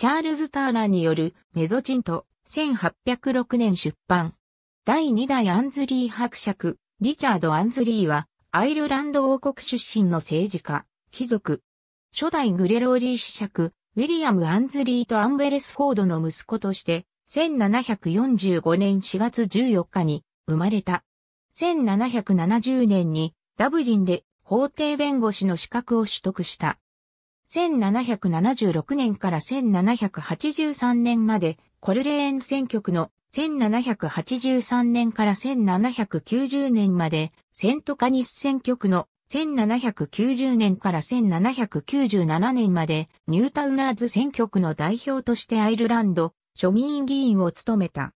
チャールズ・ターラーによるメゾチント、1806年出版。第2代アンズリー伯爵、リチャード・アンズリーは、アイルランド王国出身の政治家、貴族。初代グレローリー子爵、ウィリアム・アンズリーとアンベレス・フォードの息子として、1745年4月14日に生まれた。1770年にダブリンで法廷弁護士の資格を取得した。1776年から1783年まで、コルレーン選挙区の1783年から1790年まで、セントカニス選挙区の1790年から1797年まで、ニュータウナーズ選挙区の代表としてアイルランド、庶民議員を務めた。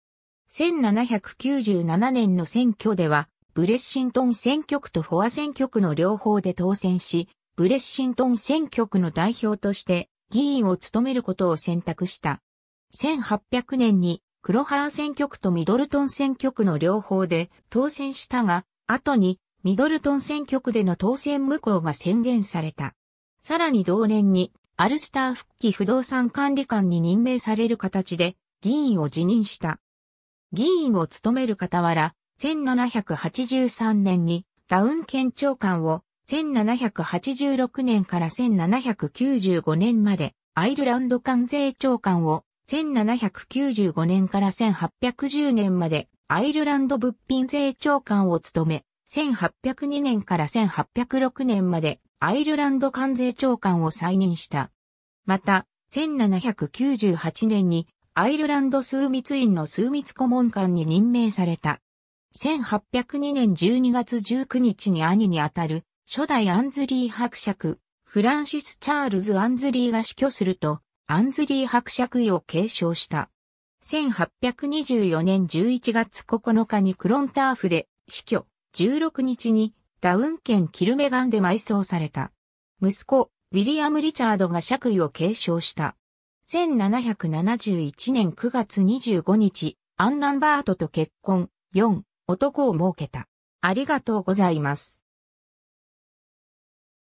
1797年の選挙では、ブレッシントン選挙区とフォア選挙区の両方で当選し、ブレッシントン選挙区の代表として議員を務めることを選択した。1800年に黒原ハー選挙区とミドルトン選挙区の両方で当選したが、後にミドルトン選挙区での当選無効が宣言された。さらに同年にアルスター復帰不動産管理官に任命される形で議員を辞任した。議員を務める傍ら、1783年にダウン県長官を1786年から1795年まで、アイルランド関税長官を、1795年から1810年まで、アイルランド物品税長官を務め、1802年から1806年まで、アイルランド関税長官を再任した。また、1798年に、アイルランド数密院の数密顧問官に任命された。1802年12月19日に兄にあたる初代アンズリー伯爵、フランシス・チャールズ・アンズリーが死去すると、アンズリー伯爵位を継承した。1824年11月9日にクロンターフで死去、16日にダウン県キルメガンで埋葬された。息子、ウィリアム・リチャードが爵位を継承した。1771年9月25日、アン・ランバートと結婚、4、男を設けた。ありがとうございます。